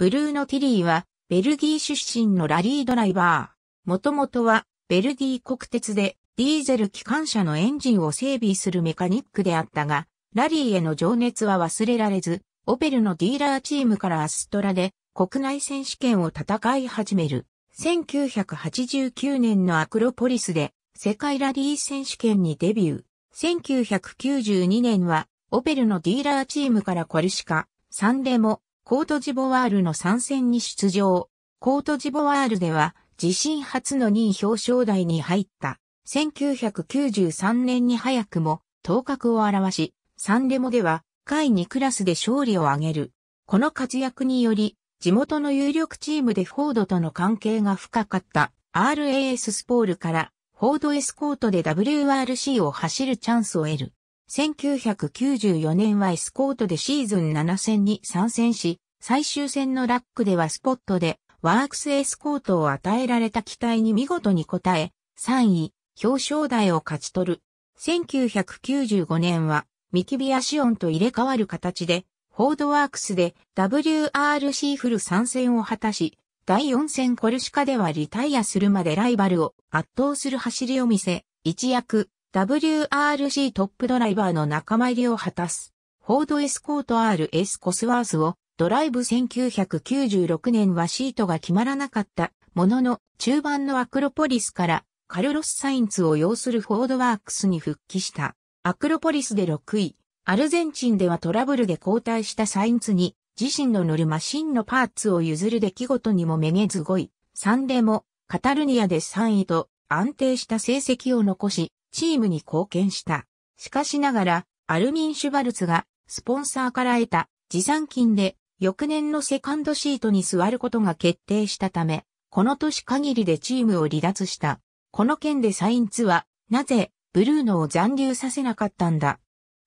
ブルーノ・ティリーは、ベルギー出身のラリードライバー。もともとは、ベルギー国鉄で、ディーゼル機関車のエンジンを整備するメカニックであったが、ラリーへの情熱は忘れられず、オペルのディーラーチームからアストラで国内選手権を戦い始める。1989年のアクロポリスで世界ラリー選手権にデビュー。1992年はオペルのディーラーチームからコルシカ、サンレモ、コートジボワールの参戦に出場。コートジボワールでは自身初の2位表彰台に入った。1993年に早くも頭角を現し、サンレモでは下位2クラスで勝利を挙げる。この活躍により、地元の有力チームでフォードとの関係が深かった RAS スポールからフォードエスコートで WRC を走るチャンスを得る。1994年はエスコートでシーズン7戦に参戦し、最終戦のラックではスポットでワークスエスコートを与えられた期待に見事に応え、3位、表彰台を勝ち取る。1995年は、ミキビアシオンと入れ替わる形で、フォードワークスで WRC フル参戦を果たし、第4戦コルシカではリタイアするまでライバルを圧倒する走りを見せ、一躍 WRC トップドライバーの仲間入りを果たす、フォードエスコート RS コスワースを、ドライブ1996年はシートが決まらなかった、ものの、中盤のアクロポリスから、カルロス・サインツを擁するフォードワークスに復帰した。アクロポリスで6位、アルゼンチンではトラブルで交代したサインツに、自身の乗るマシンのパーツを譲る出来事にもめげず5位、3でも、カタルニアで3位と、安定した成績を残し、チームに貢献した。しかしながら、アルミン・シュバルツが、スポンサーから得た持参金で、翌年のセカンドシートに座ることが決定したため、この年限りでチームを離脱した。この件でサインツは、なぜ、ブルーノを残留させなかったんだ。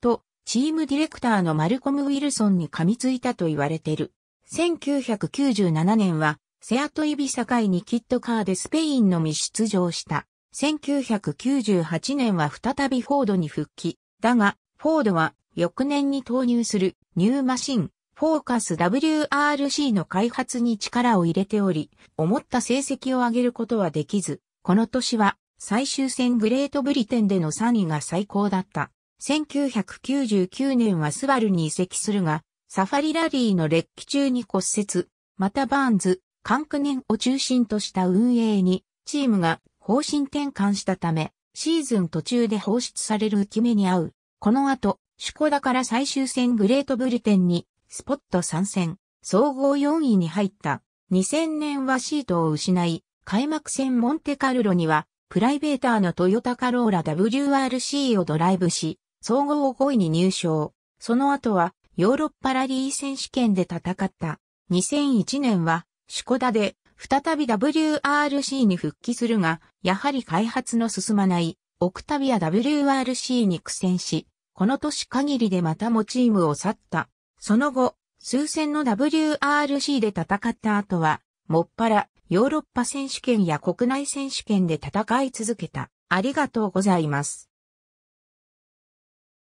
と、チームディレクターのマルコム・ウィルソンに噛みついたと言われてる。1997年は、セアトイビ境にキットカーでスペインのみ出場した。1998年は再びフォードに復帰。だが、フォードは翌年に投入するニューマシン、フォーカス WRC の開発に力を入れており、思った成績を上げることはできず、この年は最終戦グレートブリテンでの3位が最高だった。1999年はスバルに移籍するが、サファリラリーの列記中に骨折、またバーンズ、カンクネンを中心とした運営に、チームが方針転換したため、シーズン途中で放出される浮き目に合う。この後、シュコダから最終戦グレートブリテンに、スポット参戦、総合4位に入った。2000年はシートを失い、開幕戦モンテカルロには、プライベーターのトヨタカローラ WRC をドライブし、総合5位に入賞。その後は、ヨーロッパラリー選手権で戦った。2001年は、シュコダで再び WRC に復帰するが、やはり開発の進まないオクタビア WRC に苦戦し、この年限りでまたもチームを去った。その後、数戦の WRC で戦った後は、もっぱらヨーロッパ選手権や国内選手権で戦い続けた。ありがとうございます。